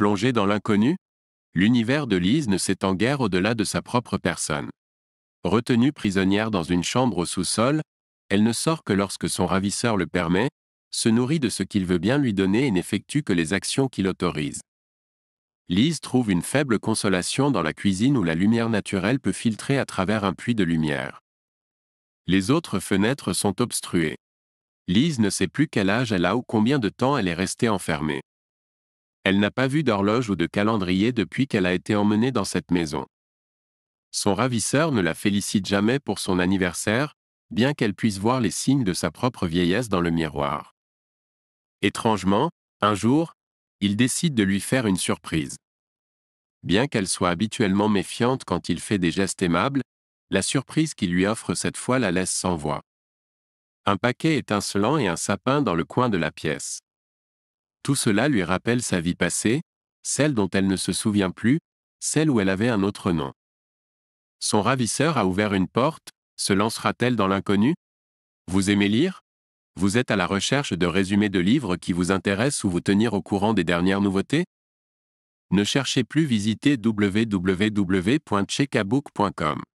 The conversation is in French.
Plongée dans l'inconnu L'univers de Lise ne s'étend guère au-delà de sa propre personne. Retenue prisonnière dans une chambre au sous-sol, elle ne sort que lorsque son ravisseur le permet, se nourrit de ce qu'il veut bien lui donner et n'effectue que les actions qu'il autorise. Lise trouve une faible consolation dans la cuisine où la lumière naturelle peut filtrer à travers un puits de lumière. Les autres fenêtres sont obstruées. Lise ne sait plus quel âge elle a ou combien de temps elle est restée enfermée. Elle n'a pas vu d'horloge ou de calendrier depuis qu'elle a été emmenée dans cette maison. Son ravisseur ne la félicite jamais pour son anniversaire, bien qu'elle puisse voir les signes de sa propre vieillesse dans le miroir. Étrangement, un jour, il décide de lui faire une surprise. Bien qu'elle soit habituellement méfiante quand il fait des gestes aimables, la surprise qu'il lui offre cette fois la laisse sans voix. Un paquet étincelant et un sapin dans le coin de la pièce. Tout cela lui rappelle sa vie passée, celle dont elle ne se souvient plus, celle où elle avait un autre nom. Son ravisseur a ouvert une porte, se lancera-t-elle dans l'inconnu Vous aimez lire Vous êtes à la recherche de résumés de livres qui vous intéressent ou vous tenir au courant des dernières nouveautés Ne cherchez plus visiter www.chekabook.com.